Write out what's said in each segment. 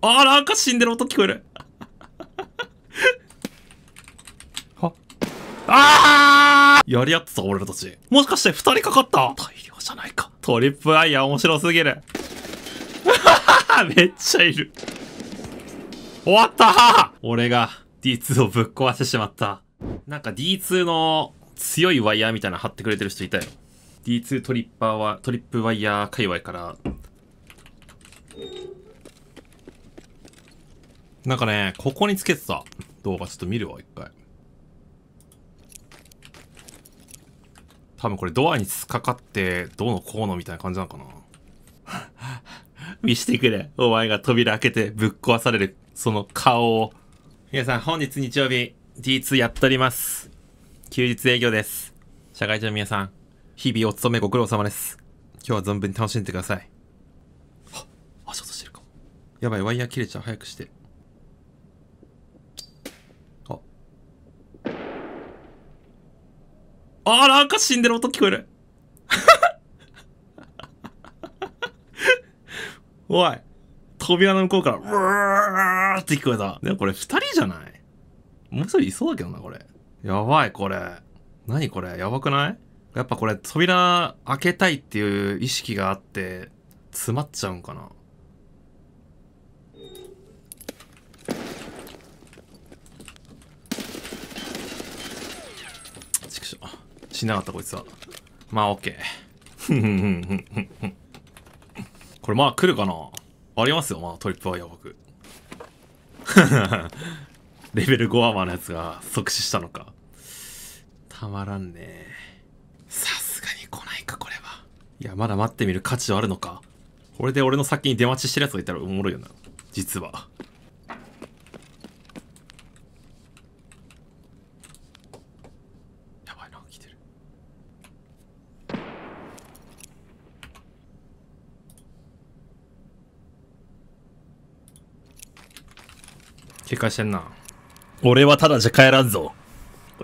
あー、なんか死んでる音聞こえる。はああやり合ってた、俺たち。もしかして二人かかった大量じゃないか。トリップアイヤー面白すぎる。めっちゃいる。終わった俺が D2 をぶっ壊してしまった。なんか D2 の強いワイヤーみたいな貼ってくれてる人いたよ。D2 トリッパーは、トリップワイヤー界隈から。なんかね、ここにつけてた動画ちょっと見るわ、一回。多分これドアに突っかかってどうのこうのみたいな感じなのかな見してくれ。お前が扉開けてぶっ壊される、その顔を。皆さん、本日日曜日、D2 やっております。休日営業です。社会人の皆さん、日々お勤めご苦労様です。今日は存分に楽しんでください。はっ、足してるかも。やばい、ワイヤー切れちゃう。早くして。あーなんか死んでる音聞こえる おい扉の向こうからうわーって聞こえたでもこれ2人じゃないもう一人いそうだけどなこれやばいこれ何これやばくないやっぱこれ扉開けたいっていう意識があって詰まっちゃうんかなしなかったこいつは。まあ、オッケー。これまあ来るかなありますよ、まあトリップワイヤー僕。レベル5アマーのやつが即死したのか。たまらんねさすがに来ないか、これは。いや、まだ待ってみる価値はあるのか。これで俺の先に出待ちしてるやつがいたらおもろいよな。実は。警戒してんな俺はただじゃ帰らんぞ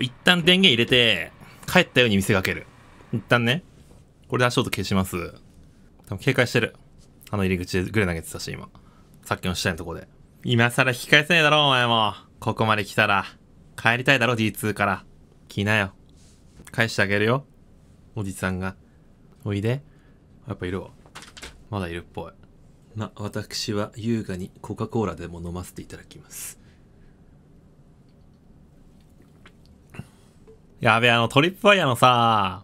一旦電源入れて帰ったように見せかける一旦ねこれで足音消します多分警戒してるあの入り口でグレ投げてたし今さっきの下のとこで今更引き返せねえだろお前もここまで来たら帰りたいだろ D2 から来なよ返してあげるよおじさんがおいでやっぱいるわまだいるっぽいまあ私は優雅にコカ・コーラでも飲ませていただきますやべえあのトリップファイヤーのさ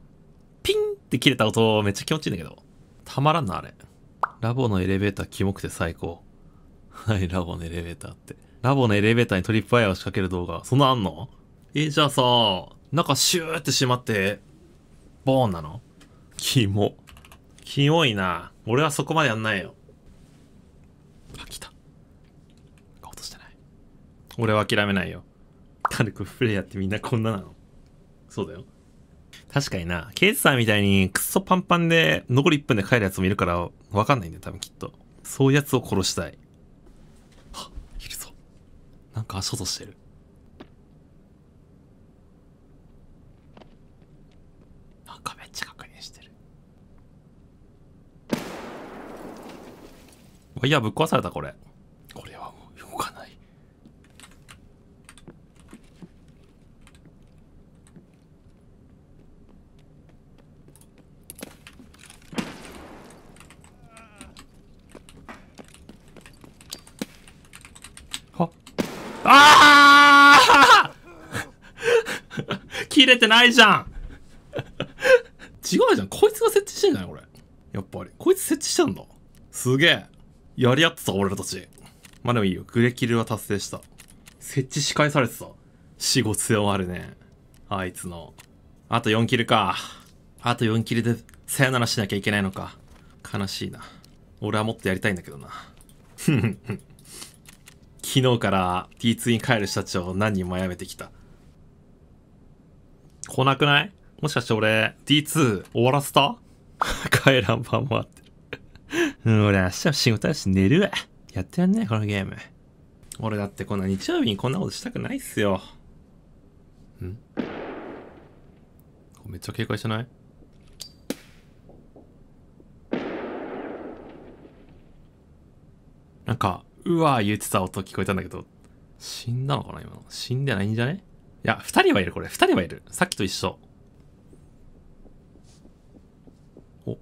ピンって切れた音めっちゃ気持ちいいんだけどたまらんなあれラボのエレベーターキモくて最高はいラボのエレベーターってラボのエレベーターにトリップファイヤーを仕掛ける動画そんなあんのえじゃあさ中シューって閉まってボーンなのキモキモいな俺はそこまでやんないよ俺は諦めないよ軽くプレアヤーってみんなこんななのそうだよ確かになケイさんみたいにクソパンパンで残り1分で帰るやつもいるから分かんないんだよ多分きっとそういうやつを殺したいあいるぞなんか足音してるなんかめっちゃ確認してるワイヤーぶっ壊されたこれれてないじゃん違うじゃんこいつが設置してんじゃないこれやっぱりこいつ設置したんだすげえやり合ってた俺たちまあでもいいよグレキルは達成した設置し返されてた死後強あるねあいつのあと4キルかあと4キルでさよならしなきゃいけないのか悲しいな俺はもっとやりたいんだけどな昨日から T2 に帰る人たちを何人も辞めてきた来なくないもしかして俺、D2 終わらせた帰んばんもあってるうん、俺明日も仕事だし寝るわ。やってやんねえ、このゲーム。俺だってこんな日曜日にこんなことしたくないっすよ。んめっちゃ警戒してないなんか、うわー言ってた音聞こえたんだけど、死んだのかな今の。死んでないんじゃねや、二人はいる、これ。二人はいる。さっきと一緒。お。あ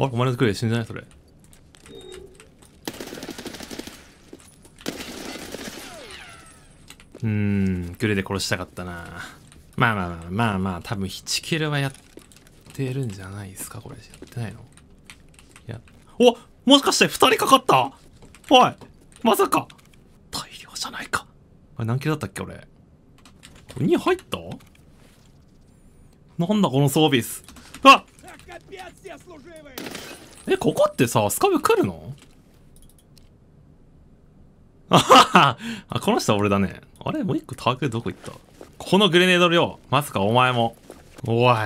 れお前の作りで死んじゃないそれ。うん、グレで殺したかったな。まあまあまあまあまあ、多分1キルはやってるんじゃないですかこれ。やってないのいや。おもしかして2人かかったおいまさか大量じゃないか。あれ何キロだったっけ俺。に入ったなんだこの装備っす。あえ、ここってさ、スカブ来るのあははこの人は俺だね。あれもう一個ターゲットどこ行ったこのグレネード量、まさかお前も。おい。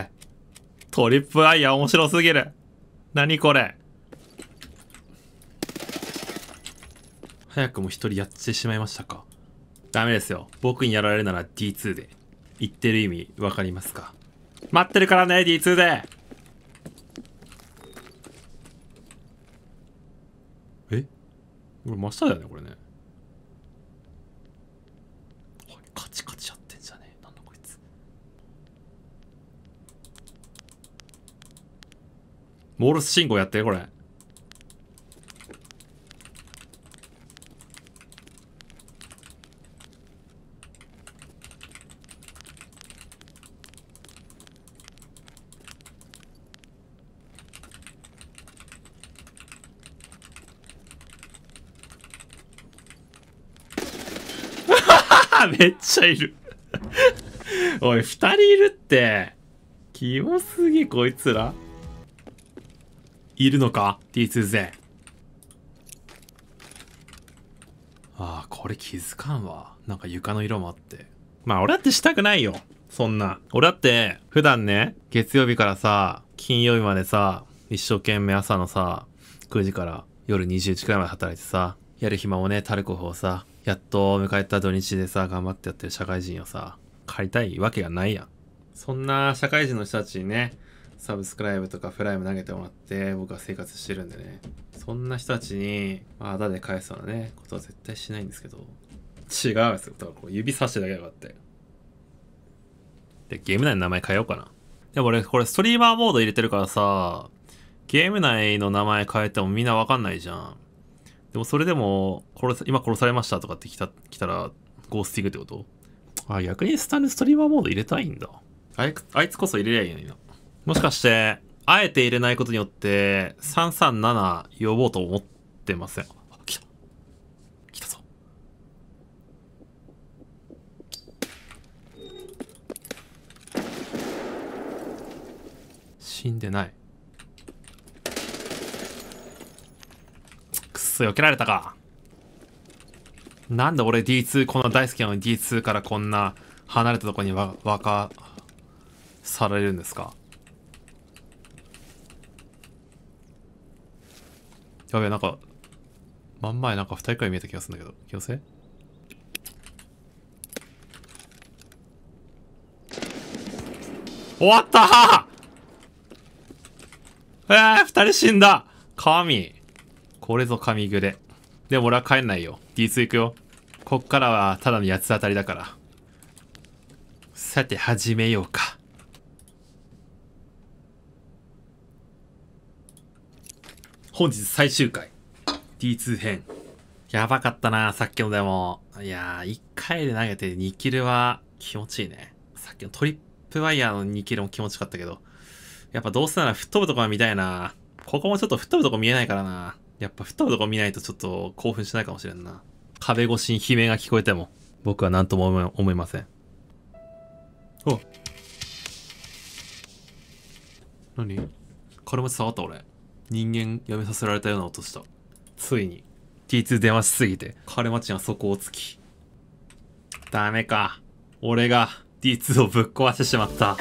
トリップアイヤー面白すぎる。何これ。早くも一人やってしまいましたか。ダメですよ。僕にやられるなら D2 で。言ってる意味わかりますか待ってるからね、D2 でえこれ真下だよね、これね。モールス信号やってこれ めっちゃいる おい、二人いるって。キモすぎ、こいつら。いるのか ?T2 勢。ああ、これ気づかんわ。なんか床の色もあって。まあ、俺だってしたくないよ。そんな。俺だって、普段ね、月曜日からさ、金曜日までさ、一生懸命朝のさ、9時から夜20時くらいまで働いてさ、やる暇もね、タルコフをさ、やっと迎えた土日でさ、頑張ってやってる社会人をさ、借りたいわけがないやん。そんな社会人の人たちにね、サブスクライブとかプライム投げてもらって僕は生活してるんでねそんな人たちにあだで返すようなねことは絶対しないんですけど違うんですよだこう指さしてだけだからってでゲーム内の名前変えようかなでも俺これストリーマーモード入れてるからさゲーム内の名前変えてもみんなわかんないじゃんでもそれでも殺今殺されましたとかって来た来たらゴースティングってことあ逆にスタンドストリーマーモード入れたいんだあいあいつこそ入れりゃいいのになもしかして、あえて入れないことによって、337呼ぼうと思ってません。あ、来た。来たぞ。死んでない。くっそ、避けられたか。なんで俺 D2 こんな大好きなのに D2 からこんな離れたとこにわ、わか、されるんですかやべえ、なんか、真ん前なんか2人くらい見えた気がするんだけど。気のせい終わったええ二人死んだ神これぞ神グレ。でも俺は帰んないよ。D2 行くよ。こっからはただの八つ当たりだから。さて始めようか。本日最終回 D2 編やばかったなさっきのでもいやー1回で投げて2キルは気持ちいいねさっきのトリップワイヤーの2キルも気持ちよかったけどやっぱどうせなら吹っ飛ぶとこは見たいなここもちょっと吹っ飛ぶとこ見えないからなやっぱ吹っ飛ぶとこ見ないとちょっと興奮しないかもしれんな壁越しに悲鳴が聞こえても僕は何とも思いませんお何これも触った俺人間辞めさせられたような音したついに T2 電話しすぎて彼ちはそこを突きダメか俺が D2 をぶっ壊してしまった